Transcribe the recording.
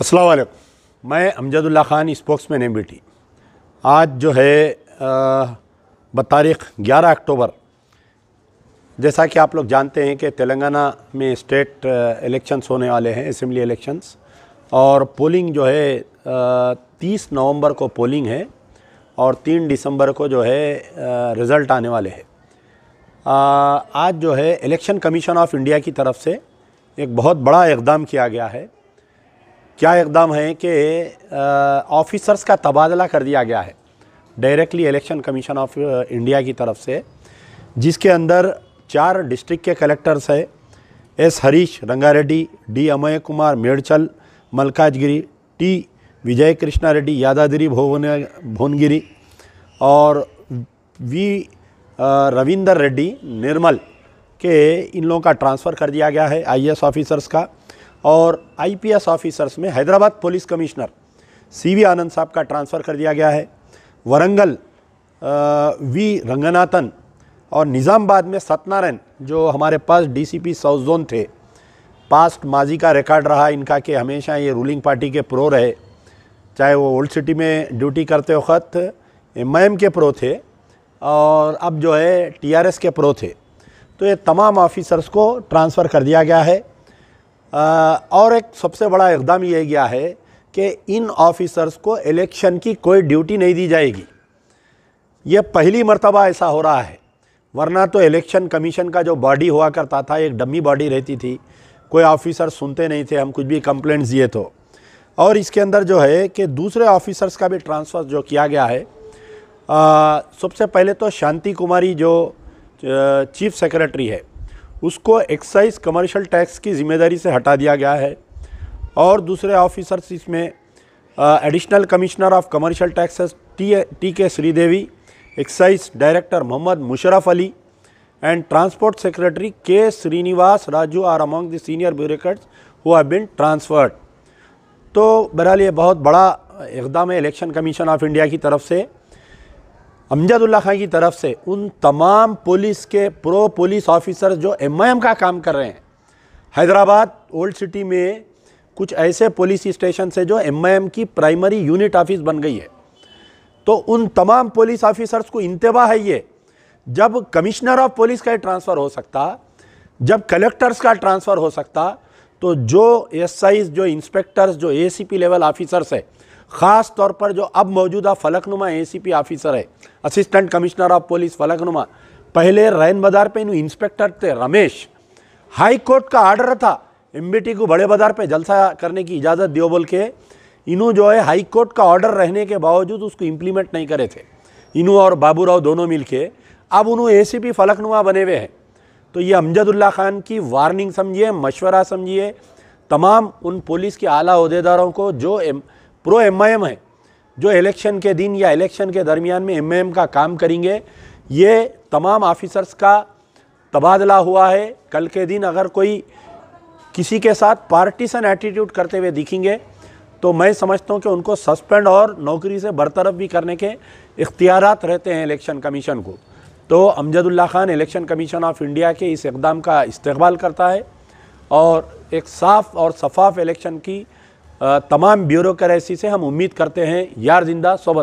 असलम मैं Amjadullah Khan spokesman एम आज जो है बतारीख़ ग्यारह अक्टूबर जैसा कि आप लोग जानते हैं कि तेलंगाना में स्टेट इलेक्शंस होने वाले हैं असम्बली इलेक्शंस और पोलिंग जो है तीस नवंबर को पोलिंग है और तीन दिसंबर को जो है रिज़ल्ट आने वाले हैं आज जो है इलेक्शन कमीशन ऑफ इंडिया की तरफ से एक बहुत बड़ा इकदाम किया गया है क्या इकदाम है कि ऑफिसर्स का तबादला कर दिया गया है directly election commission of India की तरफ से जिसके अंदर चार डिस्ट्रिक्ट के कलेक्टर्स है S Harish Rangareddy D Amay Kumar Medchal Malkajgiri T Vijay Krishna Reddy Yadadri भोवन भुवनगिरी और वी रविंदर रेड्डी निर्मल के इन लोगों का ट्रांसफ़र कर दिया गया है आईएएस ऑफिसर्स का और आईपीएस ऑफिसर्स में Hyderabad police commissioner CV Anand साहब का ट्रांसफ़र कर दिया गया है वरंगल वी रंगनाथन और निज़ामबाद में सत्यनारायण जो हमारे पास डीसीपी साउथ जोन थे पास्ट माजी का रिकॉर्ड रहा इनका कि हमेशा ये रूलिंग पार्टी के प्रो रहे चाहे वो ओल्ड सिटी में ड्यूटी करते वक्त एम के प्रो थे और अब जो है टीआरएस के प्रो थे तो ये तमाम ऑफिसर्स को ट्रांसफ़र कर दिया गया है और एक सबसे बड़ा इकदाम ये गया है कि इन ऑफिसर्स को इलेक्शन की कोई ड्यूटी नहीं दी जाएगी ये पहली मरतबा ऐसा हो रहा है वरना तो इलेक्शन कमीशन का जो बॉडी हुआ करता था एक डमी बॉडी रहती थी कोई ऑफिसर सुनते नहीं थे हम कुछ भी कंप्लेंट्स दिए तो और इसके अंदर जो है कि दूसरे ऑफिसर्स का भी ट्रांसफ़र जो किया गया है सबसे पहले तो शांति कुमारी जो चीफ सेक्रेटरी है उसको एक्साइज कमर्शियल टैक्स की जिम्मेदारी से हटा दिया गया है और दूसरे ऑफिसर्स इसमें additional commissioner of commercial taxes T T K Sridevi excise director Mohammed Musharraf Ali and transport secretary K Srinivas Raju are among दीनियर senior bureaucrats who have been तो बहरहाल ये बहुत बड़ा इकदाम है इलेक्शन कमीशन ऑफ इंडिया की तरफ से अमजदुल्ला खान की तरफ से उन तमाम पुलिस के प्रो पुलिस ऑफिसर जो एम आई एम का काम कर रहे हैं हैदराबाद ओल्ड सिटी में कुछ ऐसे पुलिस स्टेशन से जो एम आई एम की प्राइमरी यूनिट ऑफिस बन गई है तो उन तमाम पुलिस ऑफिसर्स को इंतबाह है ये जब कमिश्नर ऑफ पुलिस का ट्रांसफ़र हो सकता जब कलेक्टर्स का ट्रांसफ़र हो सकता तो जो एस जो इंस्पेक्टर्स जो ए लेवल ऑफिसर्स है ख़ास तौर पर जो अब मौजूदा फलकनुमा ए ऑफिसर है assistant commissioner of police Falaknuma पहले रैन बाजार पर इन इंस्पेक्टर थे रमेश हाई कोर्ट का आर्डर था एम को बड़े बाजार पे जलसा करने की इजाज़त दियो बोल के इनू जो है हाई कोर्ट का ऑर्डर रहने के बावजूद उसको इम्प्लीमेंट नहीं करे थे इनू और बाबू राव दोनों मिल के अब उन्होंने ए फलकनुमा बने हुए हैं तो ये अमजदुल्ला ख़ान की वार्निंग समझिए मशवरा समझिए तमाम उन पुलिस के आला अहदेदारों को जो M, pro M I M है जो इलेक्शन के दिन या इलेक्शन के दरमियान में एम एम का काम करेंगे ये तमाम ऑफिसर्स का तबादला हुआ है कल के दिन अगर कोई किसी के साथ पार्टीसन एटीट्यूड करते हुए दिखेंगे तो मैं समझता हूँ कि उनको सस्पेंड और नौकरी से बरतरफ भी करने के इख्तियार रहते हैं इलेक्शन कमीशन को तो Amjadullah Khan election commission of India के इस इकदाम का इस्तबाल करता है और एक साफ़ और शफाफ इलेक्शन की तमाम ब्यूरोसी से हम उम्मीद करते हैं यार जिंदा सोबत